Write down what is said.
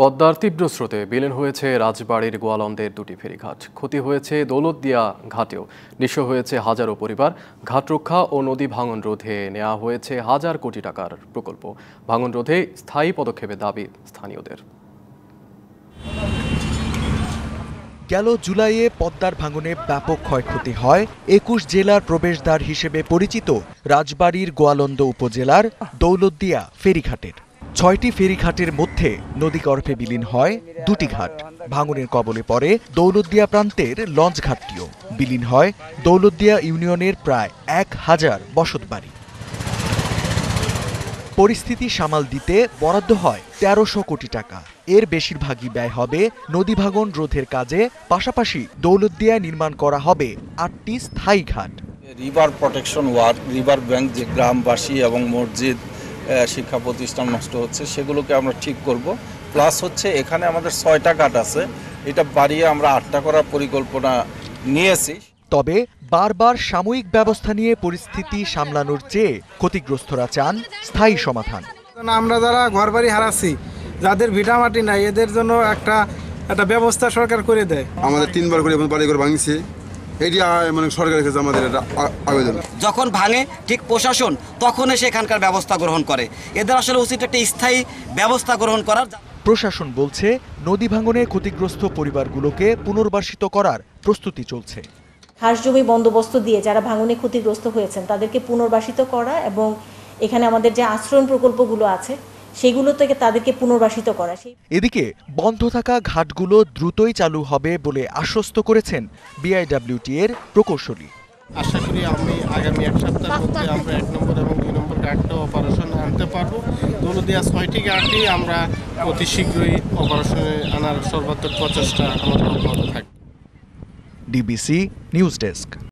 পদ্মার তীব্র স্রোতে বিলীন হয়েছে রাজবাড়ির গোয়ালন্দের দুটি ফেরিঘাট ক্ষতি হয়েছে দৌলতদিয়া ঘাটেও নিঃস্ব হয়েছে হাজারো পরিবার ঘাট রক্ষা ও নদী ভাঙন রোধে নেওয়া হয়েছে হাজার কোটি টাকার প্রকল্প ভাঙন রোধে স্থায়ী পদক্ষেপের দাবি স্থানীয়দের গেল জুলাইয়ে পদ্মার ভাঙনে ব্যাপক ক্ষয়ক্ষতি হয় একুশ জেলার প্রবেশদ্বার হিসেবে পরিচিত রাজবাড়ির গোয়ালন্দ উপজেলার দৌলতদিয়া ফেরিঘাটের ছয়টি ফেরিঘাটের মধ্যে নদীগর্ভে বিলীন হয় দুটি ঘাট ভাঙনের কবলে পড়ে দৌলতদিয়া প্রান্তের লঞ্চ ঘাটটিও বিলীন হয় দৌলতদিয়া ইউনিয়নের প্রায় এক হাজার বসতবাড়ি পরিস্থিতি সামাল দিতে বরাদ্দ হয় তেরোশো কোটি টাকা এর বেশিরভাগই ব্যয় হবে নদী ভাঙন রোধের কাজে পাশাপাশি দৌলতদিয়া নির্মাণ করা হবে আটটি স্থায়ী ঘাট river protection work river bank যে গ্রামবাসী এবং মসজিদ শিক্ষা প্রতিষ্ঠান নষ্ট হচ্ছে সেগুলোকে আমরা ঠিক করব প্লাস হচ্ছে এখানে আমাদের ছয়টা ঘাট আছে এটা বাড়িয়ে আমরা আটটা করার পরিকল্পনা নিয়েছি তবে বারবার সাময়িক ব্যবস্থা নিয়ে পরিস্থিতি সামলানোর চেয়ে ক্ষতিগ্রস্তরা চান স্থায়ী সমাধান আমরা যারা ঘর বাড়ি হারাচ্ছি যাদের ভিটামাটি নাই এদের জন্য একটা একটা ব্যবস্থা সরকার করে দেয় আমাদের তিনবার করে বাড়ি করে ভাঙছে এটি মানে সরকারের কাছে আমাদের আবেদন যখন ভাঙে ঠিক প্রশাসন তখনই সেখানকার ব্যবস্থা গ্রহণ করে এদের আসলে উচিত একটা স্থায়ী ব্যবস্থা গ্রহণ করার প্রশাসন বলছে নদী ভাঙনে ক্ষতিগ্রস্ত পরিবারগুলোকে পুনর্বাসিত করার প্রস্তুতি চলছে জমি বন্দোবস্ত দিয়ে যারা ভাঙনে ক্ষতিগ্রস্ত হয়েছেন তাদেরকে পুনর্বাসিত করা এবং এখানে আমাদের যে আশ্রয়ণ প্রকল্পগুলো আছে সেগুলো থেকে তাদেরকে পুনর্বাসিত করা এদিকে বন্ধ থাকা ঘাটগুলো দ্রুতই চালু হবে বলে আশ্বস্ত করেছেন বিআইডাব্লিউটি এর প্রকৌশলী আশা করি আমি আগামী এক সপ্তাহের মধ্যে আমরা এক নম্বর এবং দুই নম্বর গার্ডটা অপারেশন আনতে পারবো দৌলদিয়া ছয়টি গার্ডই আমরা অতি শীঘ্রই অপারেশনে আনার সর্বাত্মক প্রচেষ্টা আমাদের অব্যাহত থাকবে ডিবিসি নিউজ ডেস্ক